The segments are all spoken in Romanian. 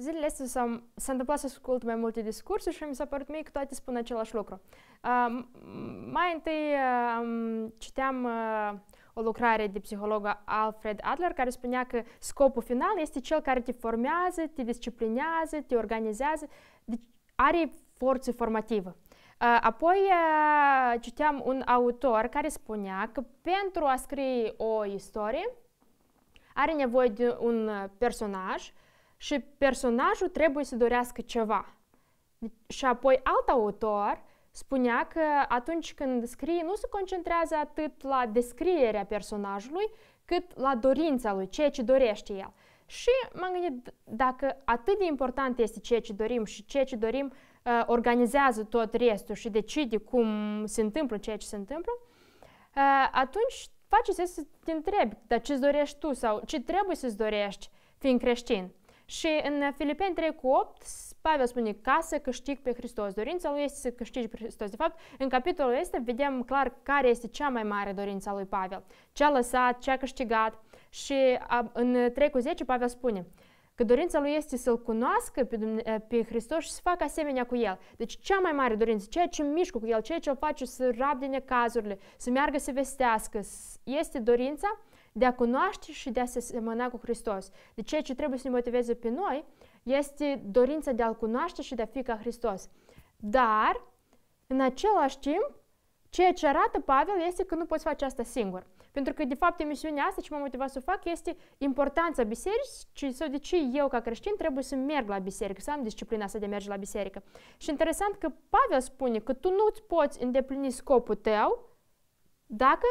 Zilele astea s-a, s-a întâmplat să ascult mai multe discursuri și mi s-a părut mie că toate spun același lucru. Uh, mai întâi citeam uh, o lucrare de psiholog Alfred Adler care spunea că scopul final este cel care te formează, te disciplinează, te organizează, deci are forță formativă. Uh, apoi uh, citeam un autor care spunea că pentru a scrie o istorie are nevoie de un uh, personaj uh, și personajul trebuie să dorească ceva. Și apoi alt autor spunea că atunci când scrie nu se concentrează atât la descrierea personajului, cât la dorința lui, ceea ce dorește el. Și m-am gândit, dacă atât de important este ceea ce dorim și ceea ce dorim uh, organizează tot restul și decide cum se întâmplă ceea ce se întâmplă, uh, atunci face să te întrebi, dar ce-ți dorești tu sau ce trebuie să-ți dorești fiind creștin. Și în Filipeni 3 cu 8, Pavel spune ca să câștig pe Hristos. Dorința lui este să câștigi pe Hristos. De fapt, în capitolul este vedem clar care este cea mai mare dorința lui Pavel. Ce a lăsat, ce a câștigat. Și în 3 cu 10 Pavel spune – Că dorința lui este să-L cunoască pe, Dumne- eh, pe Hristos și să facă asemenea cu El. Deci cea mai mare dorință, ceea ce mișcă cu El, ceea ce o face să rabdine cazurile, să meargă să vestească, este dorința de a cunoaște și de a se semăna cu Hristos. Deci ceea ce trebuie să ne motiveze pe noi este dorința de a-L cunoaște și de a fi ca Hristos. Dar, în același timp, ceea ce arată Pavel este că nu poți face asta singur. Pentru că, de fapt, emisiunea asta, ce m-a motivat să fac, este importanța bisericii sau de ce eu, ca creștin, trebuie să merg la biserică, să am disciplina asta de a merge la biserică. Și interesant că Pavel spune că tu nu-ți poți îndeplini scopul tău dacă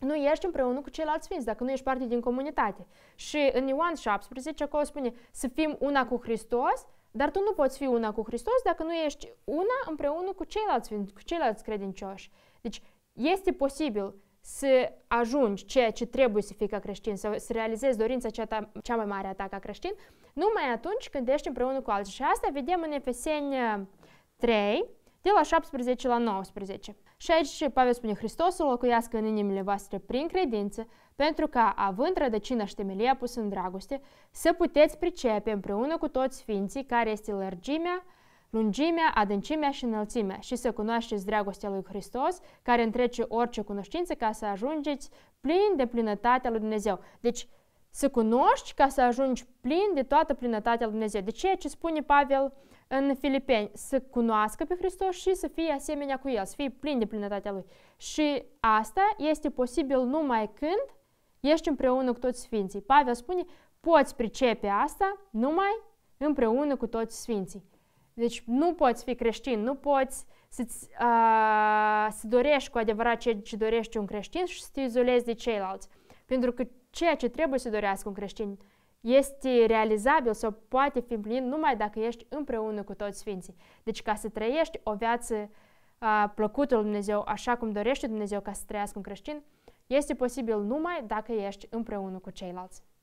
nu ești împreună cu ceilalți sfinți, dacă nu ești parte din comunitate. Și în Ioan 17, acolo spune să fim una cu Hristos, dar tu nu poți fi una cu Hristos dacă nu ești una împreună cu ceilalți sfinți, cu ceilalți credincioși. Deci este posibil să ajungi ceea ce trebuie să fii ca creștin, să, să realizezi dorința cea, ta, cea mai mare a ta ca creștin, numai atunci când ești împreună cu alții. Și asta vedem în Efeseni 3, uh, de la 17 la 19. Și aici Pavel spune, Hristos să locuiască în inimile voastre prin credință, pentru ca, având rădăcina și temelia pusă în dragoste, să puteți pricepe împreună cu toți sfinții care este lărgimea, lungimea, adâncimea și înălțimea și să cunoașteți dragostea lui Hristos, care întrece orice cunoștință ca să ajungeți plin de plinătatea lui Dumnezeu. Deci, să cunoști ca să ajungi plin de toată plinătatea lui Dumnezeu. De ceea ce spune Pavel în Filipeni, să cunoască pe Hristos și să fie asemenea cu El, să fie plin de plinătatea Lui. Și asta este posibil numai când ești împreună cu toți Sfinții. Pavel spune, poți pricepe asta numai împreună cu toți Sfinții. Deci nu poți fi creștin, nu poți să-ți, uh, să dorești cu adevărat ceea ce dorești un creștin și să te izolezi de ceilalți. Pentru că ceea ce trebuie să dorească un creștin este realizabil sau poate fi împlinit numai dacă ești împreună cu toți sfinții. Deci ca să trăiești o viață uh, plăcută lui Dumnezeu, așa cum dorește Dumnezeu ca să trăiască un creștin, este posibil numai dacă ești împreună cu ceilalți.